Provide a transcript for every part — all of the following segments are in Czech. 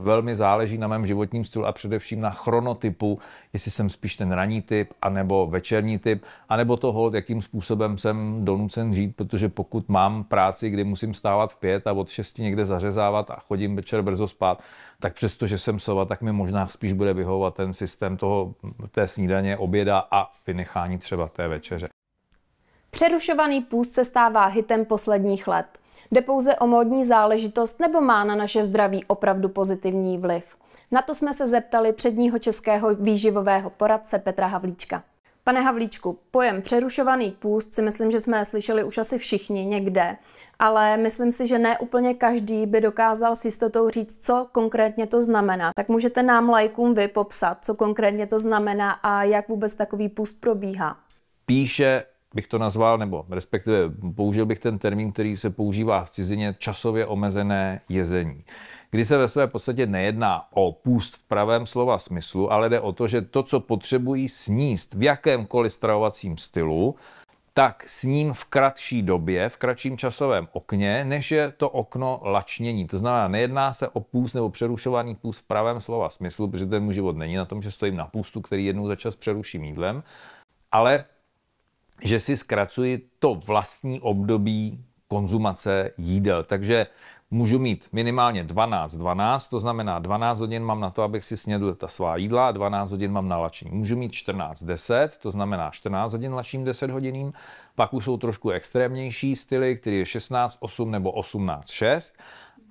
velmi záleží na mém životním stylu a především na chronotypu, jestli jsem spíš ten ranní typ, anebo večerní typ, anebo to hold, jakým způsobem jsem donucen žít, protože pokud mám práci, kdy musím stávat v pět a od šesti někde zařezávat a chodím večer brzo spát, tak přesto, že jsem sova, tak mi možná spíš bude vyhovovat ten systém toho, té snídaně, oběda a vynechání třeba té večeře. Přerušovaný půst se stává hitem posledních let. Jde pouze o módní záležitost nebo má na naše zdraví opravdu pozitivní vliv? Na to jsme se zeptali předního českého výživového poradce Petra Havlíčka. Pane Havlíčku, pojem přerušovaný půst si myslím, že jsme slyšeli už asi všichni někde, ale myslím si, že ne úplně každý by dokázal s jistotou říct, co konkrétně to znamená. Tak můžete nám lajkům vy popsat, co konkrétně to znamená a jak vůbec takový půst probíhá. Píše bych to nazval, nebo respektive použil bych ten termín, který se používá v cizině, časově omezené jezení. Kdy se ve své podstatě nejedná o půst v pravém slova smyslu, ale jde o to, že to, co potřebují sníst v jakémkoliv stravovacím stylu, tak s ním v kratší době, v kratším časovém okně, než je to okno lačnění. To znamená, nejedná se o půst nebo přerušovaný půst v pravém slova smyslu, protože ten můj život není na tom, že stojím na půstu, který jednou za čas přeruším jídlem, ale že si zkracuji to vlastní období konzumace jídel. Takže můžu mít minimálně 12, 12, to znamená 12 hodin mám na to, abych si snědl ta svá jídla a 12 hodin mám na lačení. Můžu mít 14, 10, to znamená 14 hodin lačím 10 hodiným, pak už jsou trošku extrémnější styly, který je 16, 8 nebo 18, 6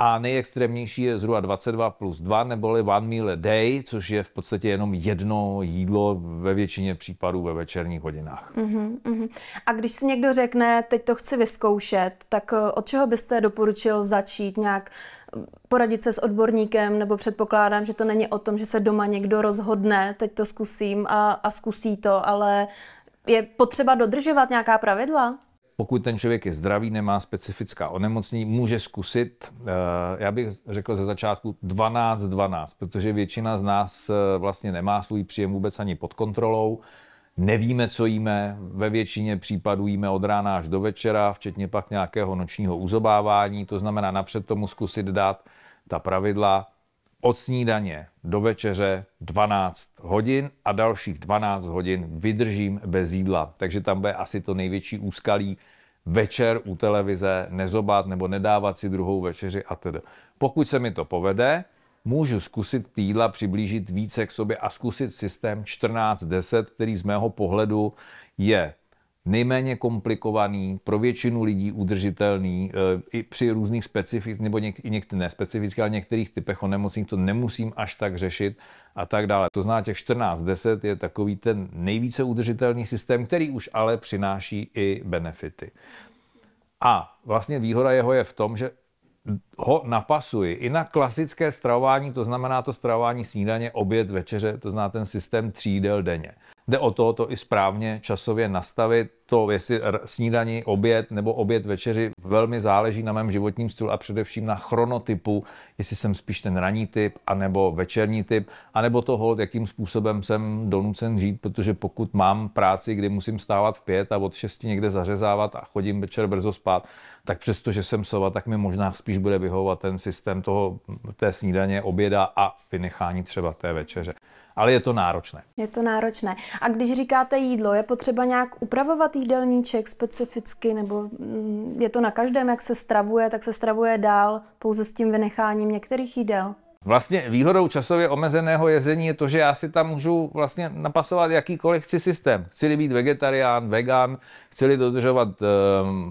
a nejextrémnější je zhruba 22 plus 2, neboli one meal a day, což je v podstatě jenom jedno jídlo ve většině případů ve večerních hodinách. Uh-huh, uh-huh. A když si někdo řekne, teď to chci vyzkoušet, tak eh, od čeho byste doporučil začít nějak hm, poradit se s odborníkem, nebo předpokládám, že to není o tom, že se doma někdo rozhodne, teď to zkusím a, a zkusí to, ale je potřeba dodržovat nějaká pravidla? Pokud ten člověk je zdravý, nemá specifická onemocnění, může zkusit, eh, já bych řekl ze začátku 12-12, protože většina z nás eh, vlastně nemá svůj příjem vůbec ani pod kontrolou. Nevíme, co jíme, ve většině případů jíme od rána až do večera, včetně pak nějakého nočního uzobávání, to znamená napřed tomu zkusit dát ta pravidla, od snídaně do večeře 12 hodin a dalších 12 hodin vydržím bez jídla. Takže tam bude asi to největší úskalí večer u televize nezobát nebo nedávat si druhou večeři a tedy. Pokud se mi to povede, můžu zkusit týdla přiblížit více k sobě a zkusit systém 14-10, který z mého pohledu je nejméně komplikovaný, pro většinu lidí udržitelný, eh, i při různých specifických, nebo něk, i některých nespecifických, ale některých typech onemocnění to nemusím až tak řešit a tak dále. To zná těch 14-10 je takový ten nejvíce udržitelný systém, který už ale přináší i benefity. A vlastně výhoda jeho je v tom, že ho napasuji i na klasické stravování, to znamená to stravování snídaně, oběd, večeře, to zná ten systém tří jídel denně. Jde o to, to i správně časově nastavit, to jestli snídaní, oběd nebo oběd večeři velmi záleží na mém životním stylu a především na chronotypu, jestli jsem spíš ten ranní typ, anebo večerní typ, anebo toho, jakým způsobem jsem donucen žít, protože pokud mám práci, kdy musím stávat v pět a od šesti někde zařezávat a chodím večer brzo spát, tak přesto, že jsem sova, tak mi možná spíš bude vyhovovat ten systém toho, té snídaně, oběda a vynechání třeba té večeře ale je to náročné. Je to náročné. A když říkáte jídlo, je potřeba nějak upravovat jídelníček specificky, nebo mm, je to na každém, jak se stravuje, tak se stravuje dál, pouze s tím vynecháním některých jídel? Vlastně výhodou časově omezeného jezení je to, že já si tam můžu vlastně napasovat jakýkoliv chci systém. Chci-li být vegetarián, vegan, chci-li dodržovat e, eh,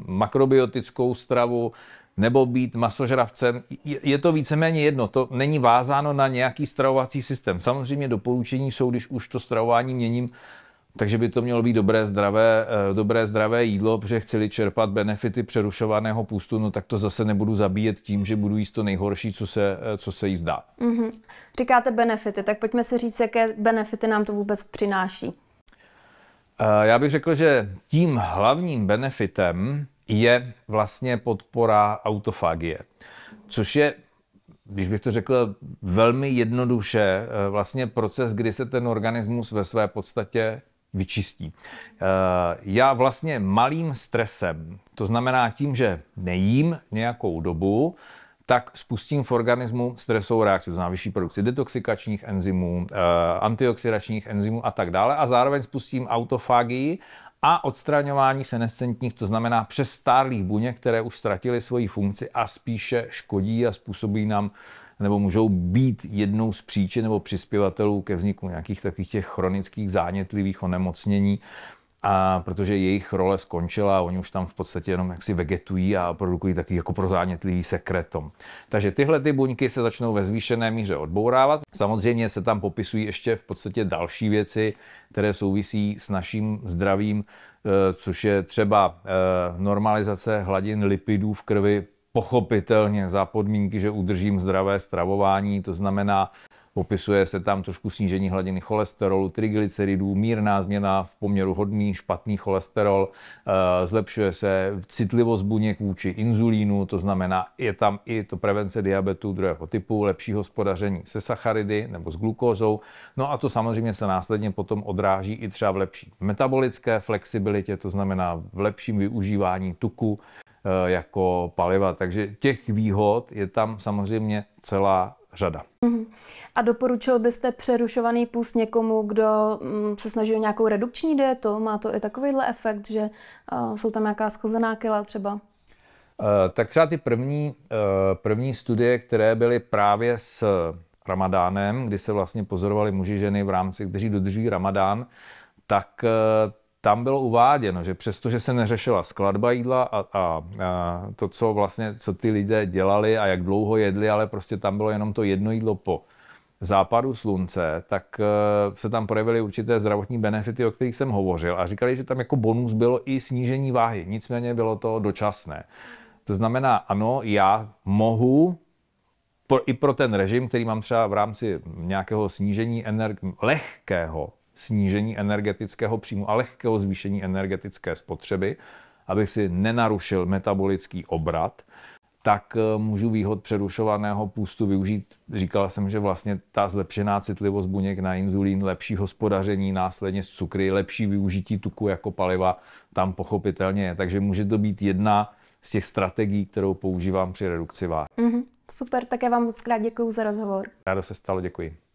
makrobiotickou stravu, nebo být masožravcem. Je to víceméně jedno, to není vázáno na nějaký stravovací systém. Samozřejmě doporučení jsou, když už to stravování měním, takže by to mělo být dobré zdravé, eh, dobré zdravé jídlo, protože chci čerpat benefity přerušovaného půstu, no tak to zase nebudu zabíjet tím, že budu jíst to nejhorší, co se, eh, co se jí zdá. Mm-hmm. Říkáte benefity, tak pojďme si říct, jaké benefity nám to vůbec přináší. Eh, já bych řekl, že tím hlavním benefitem je vlastně podpora autofagie, což je když bych to řekl velmi jednoduše, eh, vlastně proces, kdy se ten organismus ve své podstatě vyčistí. Eh, já vlastně malým stresem, to znamená tím, že nejím nějakou dobu, tak spustím v organismu stresovou reakci, to znamená vyšší produkci detoxikačních enzymů, eh, antioxidačních enzymů a tak dále a zároveň spustím autofagii a odstraňování senescentních, to znamená přes stárlých buněk, které už ztratily svoji funkci a spíše škodí a způsobí nám nebo můžou být jednou z příčin nebo přispěvatelů ke vzniku nějakých takových těch chronických zánětlivých onemocnění, a protože jejich role skončila, oni už tam v podstatě jenom jaksi vegetují a produkují taky jako prozánětlivý sekretom. Takže tyhle ty buňky se začnou ve zvýšené míře odbourávat. Samozřejmě se tam popisují ještě v podstatě další věci, které souvisí s naším zdravím, eh, což je třeba eh, normalizace hladin lipidů v krvi, pochopitelně za podmínky, že udržím zdravé stravování, to znamená Popisuje se tam trošku snížení hladiny cholesterolu, triglyceridů, mírná změna v poměru hodný, špatný cholesterol, eh, zlepšuje se citlivost buněk vůči inzulínu, to znamená, je tam i to prevence diabetu druhého typu, lepší hospodaření se sacharidy nebo s glukózou. No a to samozřejmě se následně potom odráží i třeba v lepší metabolické flexibilitě, to znamená v lepším využívání tuku eh, jako paliva. Takže těch výhod je tam samozřejmě celá řada. Mhm. A doporučil byste přerušovaný půst někomu, kdo mm, se snaží o nějakou redukční dietu? Má to i takovýhle efekt, že jsou tam nějaká schozená kila třeba? E, tak třeba ty první, e, první studie, které byly právě s ramadánem, kdy se vlastně pozorovali muži, ženy v rámci, kteří dodržují ramadán, tak e, tam bylo uváděno, že přestože se neřešila skladba jídla a, a, a to, co vlastně, co ty lidé dělali a jak dlouho jedli, ale prostě tam bylo jenom to jedno jídlo po západu slunce, tak eh, se tam projevily určité zdravotní benefity, o kterých jsem hovořil a říkali, že tam jako bonus bylo i snížení váhy, nicméně bylo to dočasné. To znamená, ano, já mohu pro, i pro ten režim, který mám třeba v rámci nějakého snížení energie, lehkého snížení energetického příjmu a lehkého zvýšení energetické spotřeby, abych si nenarušil metabolický obrat, tak eh, můžu výhod přerušovaného půstu využít. Říkala jsem, že vlastně ta zlepšená citlivost buněk na inzulín, lepší hospodaření následně z cukry, lepší využití tuku jako paliva tam pochopitelně je. Takže může to být jedna z těch strategií, kterou používám při redukci váhy. Mm-hmm. Super, já vám moc krát děkuji za rozhovor. Rádo se stalo, děkuji.